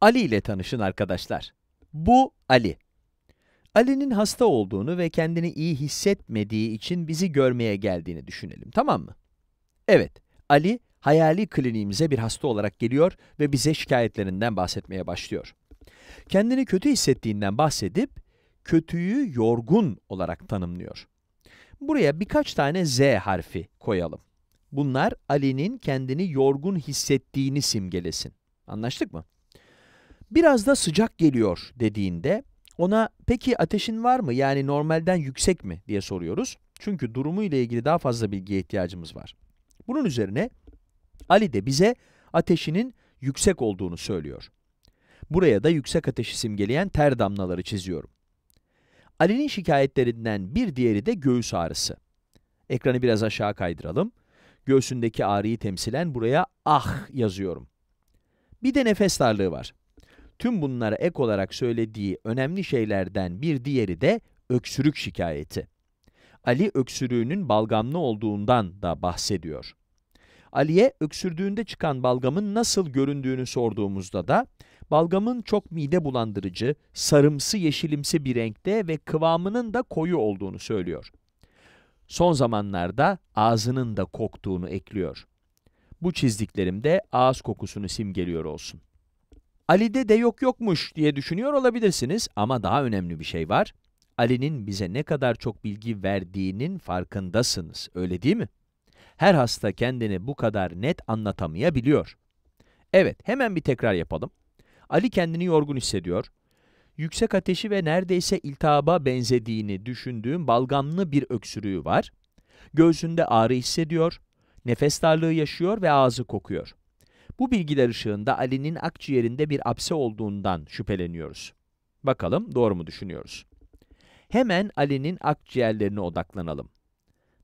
Ali ile tanışın arkadaşlar. Bu Ali. Ali'nin hasta olduğunu ve kendini iyi hissetmediği için bizi görmeye geldiğini düşünelim, tamam mı? Evet, Ali hayali kliniğimize bir hasta olarak geliyor ve bize şikayetlerinden bahsetmeye başlıyor. Kendini kötü hissettiğinden bahsedip, kötüyü yorgun olarak tanımlıyor. Buraya birkaç tane Z harfi koyalım. Bunlar Ali'nin kendini yorgun hissettiğini simgelesin. Anlaştık mı? biraz da sıcak geliyor dediğinde ona peki ateşin var mı yani normalden yüksek mi diye soruyoruz. Çünkü durumu ile ilgili daha fazla bilgiye ihtiyacımız var. Bunun üzerine Ali de bize ateşinin yüksek olduğunu söylüyor. Buraya da yüksek ateşi simgeleyen ter damlaları çiziyorum. Ali'nin şikayetlerinden bir diğeri de göğüs ağrısı. Ekranı biraz aşağı kaydıralım. Göğsündeki ağrıyı temsilen buraya ah yazıyorum. Bir de nefes darlığı var. Tüm bunlara ek olarak söylediği önemli şeylerden bir diğeri de öksürük şikayeti. Ali öksürüğünün balgamlı olduğundan da bahsediyor. Ali'ye öksürdüğünde çıkan balgamın nasıl göründüğünü sorduğumuzda da balgamın çok mide bulandırıcı, sarımsı yeşilimsi bir renkte ve kıvamının da koyu olduğunu söylüyor. Son zamanlarda ağzının da koktuğunu ekliyor. Bu çizdiklerim de ağız kokusunu simgeliyor olsun. Ali'de de yok yokmuş diye düşünüyor olabilirsiniz ama daha önemli bir şey var. Ali'nin bize ne kadar çok bilgi verdiğinin farkındasınız, öyle değil mi? Her hasta kendini bu kadar net anlatamayabiliyor. Evet, hemen bir tekrar yapalım. Ali kendini yorgun hissediyor. Yüksek ateşi ve neredeyse iltihaba benzediğini düşündüğüm balgamlı bir öksürüğü var. Göğsünde ağrı hissediyor, nefes darlığı yaşıyor ve ağzı kokuyor. Bu bilgiler ışığında Ali'nin akciğerinde bir apse olduğundan şüpheleniyoruz. Bakalım doğru mu düşünüyoruz? Hemen Ali'nin akciğerlerine odaklanalım.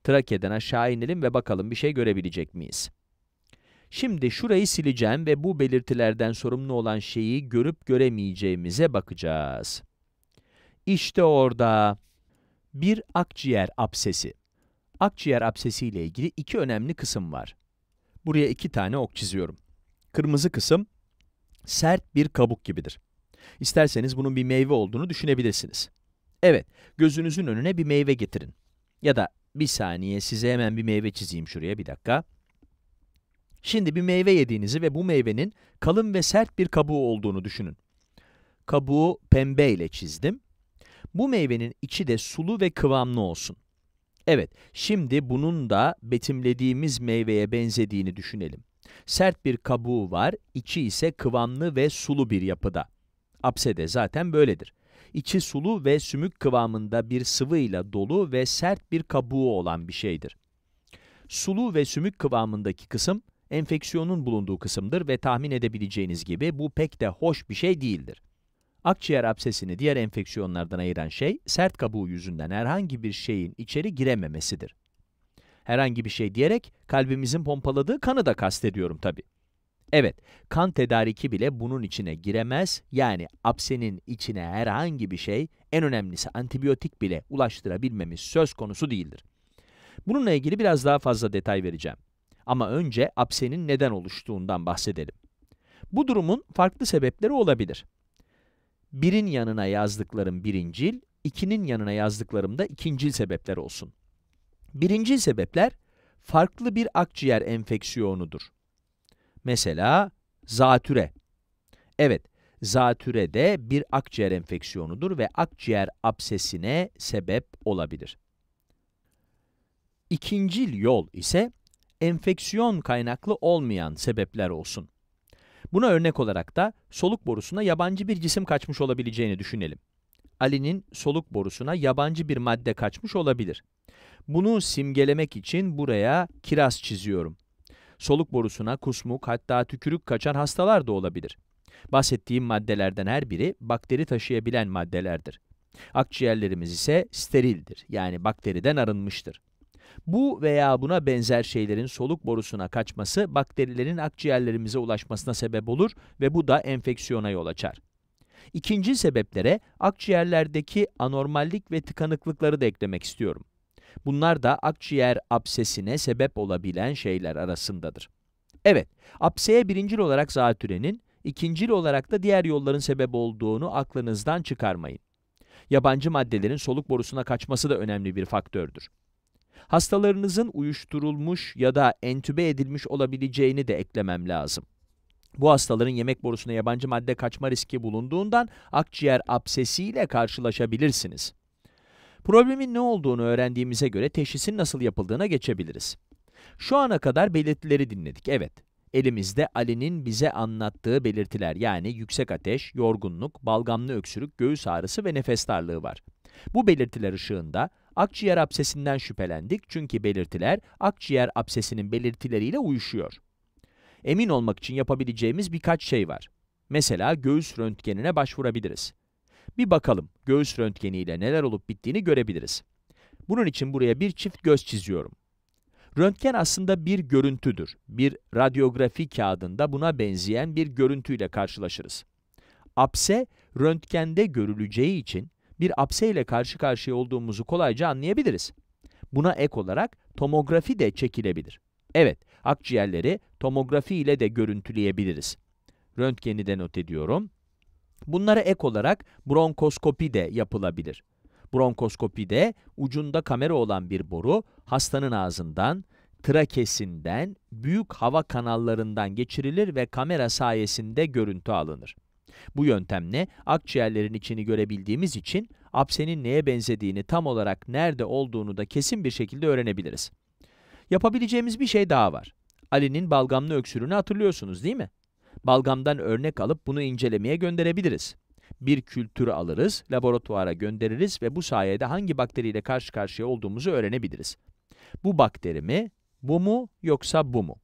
Trake'den aşağı inelim ve bakalım bir şey görebilecek miyiz? Şimdi şurayı sileceğim ve bu belirtilerden sorumlu olan şeyi görüp göremeyeceğimize bakacağız. İşte orada bir akciğer absesi. Akciğer absesi ile ilgili iki önemli kısım var. Buraya iki tane ok çiziyorum. Kırmızı kısım sert bir kabuk gibidir. İsterseniz bunun bir meyve olduğunu düşünebilirsiniz. Evet, gözünüzün önüne bir meyve getirin. Ya da bir saniye size hemen bir meyve çizeyim şuraya bir dakika. Şimdi bir meyve yediğinizi ve bu meyvenin kalın ve sert bir kabuğu olduğunu düşünün. Kabuğu pembe ile çizdim. Bu meyvenin içi de sulu ve kıvamlı olsun. Evet, şimdi bunun da betimlediğimiz meyveye benzediğini düşünelim. Sert bir kabuğu var, içi ise kıvamlı ve sulu bir yapıda. Apsede zaten böyledir. İçi sulu ve sümük kıvamında bir sıvıyla dolu ve sert bir kabuğu olan bir şeydir. Sulu ve sümük kıvamındaki kısım, enfeksiyonun bulunduğu kısımdır ve tahmin edebileceğiniz gibi bu pek de hoş bir şey değildir. Akciğer absesini diğer enfeksiyonlardan ayıran şey, sert kabuğu yüzünden herhangi bir şeyin içeri girememesidir. Herhangi bir şey diyerek kalbimizin pompaladığı kanı da kastediyorum tabi. Evet, kan tedariki bile bunun içine giremez. Yani apsenin içine herhangi bir şey, en önemlisi antibiyotik bile ulaştırabilmemiz söz konusu değildir. Bununla ilgili biraz daha fazla detay vereceğim. Ama önce apsenin neden oluştuğundan bahsedelim. Bu durumun farklı sebepleri olabilir. Birin yanına yazdıklarım birincil, ikinin yanına yazdıklarım da ikincil sebepler olsun. Birinci sebepler, farklı bir akciğer enfeksiyonudur. Mesela zatüre. Evet, zatüre de bir akciğer enfeksiyonudur ve akciğer absesine sebep olabilir. İkincil yol ise enfeksiyon kaynaklı olmayan sebepler olsun. Buna örnek olarak da soluk borusuna yabancı bir cisim kaçmış olabileceğini düşünelim. Ali'nin soluk borusuna yabancı bir madde kaçmış olabilir. Bunu simgelemek için buraya kiraz çiziyorum. Soluk borusuna kusmuk hatta tükürük kaçan hastalar da olabilir. Bahsettiğim maddelerden her biri bakteri taşıyabilen maddelerdir. Akciğerlerimiz ise sterildir yani bakteriden arınmıştır. Bu veya buna benzer şeylerin soluk borusuna kaçması bakterilerin akciğerlerimize ulaşmasına sebep olur ve bu da enfeksiyona yol açar. İkinci sebeplere akciğerlerdeki anormallik ve tıkanıklıkları da eklemek istiyorum. Bunlar da akciğer absesine sebep olabilen şeyler arasındadır. Evet, abseye birincil olarak zatürenin, ikincil olarak da diğer yolların sebep olduğunu aklınızdan çıkarmayın. Yabancı maddelerin soluk borusuna kaçması da önemli bir faktördür. Hastalarınızın uyuşturulmuş ya da entübe edilmiş olabileceğini de eklemem lazım. Bu hastaların yemek borusuna yabancı madde kaçma riski bulunduğundan akciğer absesiyle karşılaşabilirsiniz. Problemin ne olduğunu öğrendiğimize göre teşhisin nasıl yapıldığına geçebiliriz. Şu ana kadar belirtileri dinledik, evet. Elimizde Ali'nin bize anlattığı belirtiler yani yüksek ateş, yorgunluk, balgamlı öksürük, göğüs ağrısı ve nefes darlığı var. Bu belirtiler ışığında akciğer absesinden şüphelendik çünkü belirtiler akciğer absesinin belirtileriyle uyuşuyor emin olmak için yapabileceğimiz birkaç şey var. Mesela göğüs röntgenine başvurabiliriz. Bir bakalım göğüs röntgeniyle neler olup bittiğini görebiliriz. Bunun için buraya bir çift göz çiziyorum. Röntgen aslında bir görüntüdür. Bir radyografi kağıdında buna benzeyen bir görüntüyle karşılaşırız. Apse, röntgende görüleceği için bir apse ile karşı karşıya olduğumuzu kolayca anlayabiliriz. Buna ek olarak tomografi de çekilebilir. Evet, akciğerleri tomografi ile de görüntüleyebiliriz. Röntgeni de not ediyorum. Bunlara ek olarak bronkoskopi de yapılabilir. Bronkoskopide ucunda kamera olan bir boru hastanın ağzından, trakesinden, büyük hava kanallarından geçirilir ve kamera sayesinde görüntü alınır. Bu yöntemle akciğerlerin içini görebildiğimiz için apsenin neye benzediğini tam olarak nerede olduğunu da kesin bir şekilde öğrenebiliriz. Yapabileceğimiz bir şey daha var. Ali'nin balgamlı öksürüğünü hatırlıyorsunuz değil mi? Balgamdan örnek alıp bunu incelemeye gönderebiliriz. Bir kültürü alırız, laboratuvara göndeririz ve bu sayede hangi bakteriyle karşı karşıya olduğumuzu öğrenebiliriz. Bu bakteri mi, bu mu yoksa bu mu?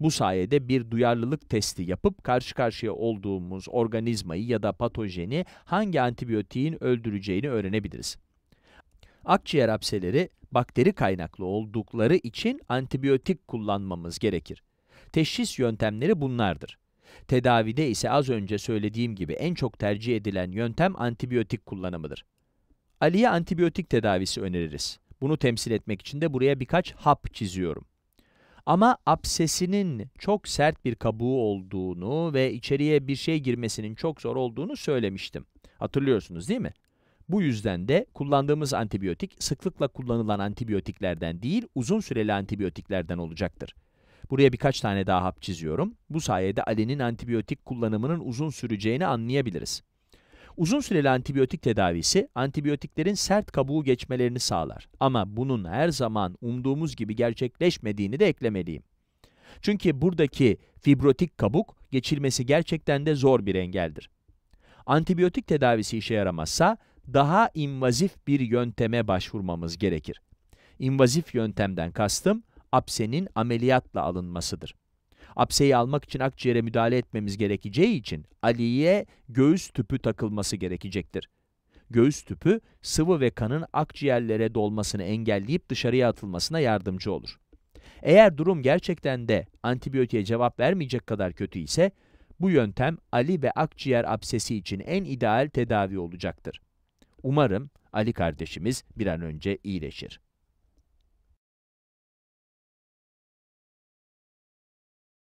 Bu sayede bir duyarlılık testi yapıp karşı karşıya olduğumuz organizmayı ya da patojeni hangi antibiyotiğin öldüreceğini öğrenebiliriz. Akciğer hapseleri bakteri kaynaklı oldukları için antibiyotik kullanmamız gerekir. Teşhis yöntemleri bunlardır. Tedavide ise az önce söylediğim gibi en çok tercih edilen yöntem antibiyotik kullanımıdır. Ali'ye antibiyotik tedavisi öneririz. Bunu temsil etmek için de buraya birkaç hap çiziyorum. Ama absesinin çok sert bir kabuğu olduğunu ve içeriye bir şey girmesinin çok zor olduğunu söylemiştim. Hatırlıyorsunuz değil mi? Bu yüzden de kullandığımız antibiyotik sıklıkla kullanılan antibiyotiklerden değil, uzun süreli antibiyotiklerden olacaktır. Buraya birkaç tane daha hap çiziyorum. Bu sayede Ali'nin antibiyotik kullanımının uzun süreceğini anlayabiliriz. Uzun süreli antibiyotik tedavisi, antibiyotiklerin sert kabuğu geçmelerini sağlar. Ama bunun her zaman umduğumuz gibi gerçekleşmediğini de eklemeliyim. Çünkü buradaki fibrotik kabuk, geçilmesi gerçekten de zor bir engeldir. Antibiyotik tedavisi işe yaramazsa, daha invazif bir yönteme başvurmamız gerekir. İnvazif yöntemden kastım, apsenin ameliyatla alınmasıdır. Apseyi almak için akciğere müdahale etmemiz gerekeceği için Ali'ye göğüs tüpü takılması gerekecektir. Göğüs tüpü, sıvı ve kanın akciğerlere dolmasını engelleyip dışarıya atılmasına yardımcı olur. Eğer durum gerçekten de antibiyotiğe cevap vermeyecek kadar kötü ise, bu yöntem Ali ve akciğer absesi için en ideal tedavi olacaktır. Umarım Ali kardeşimiz bir an önce iyileşir.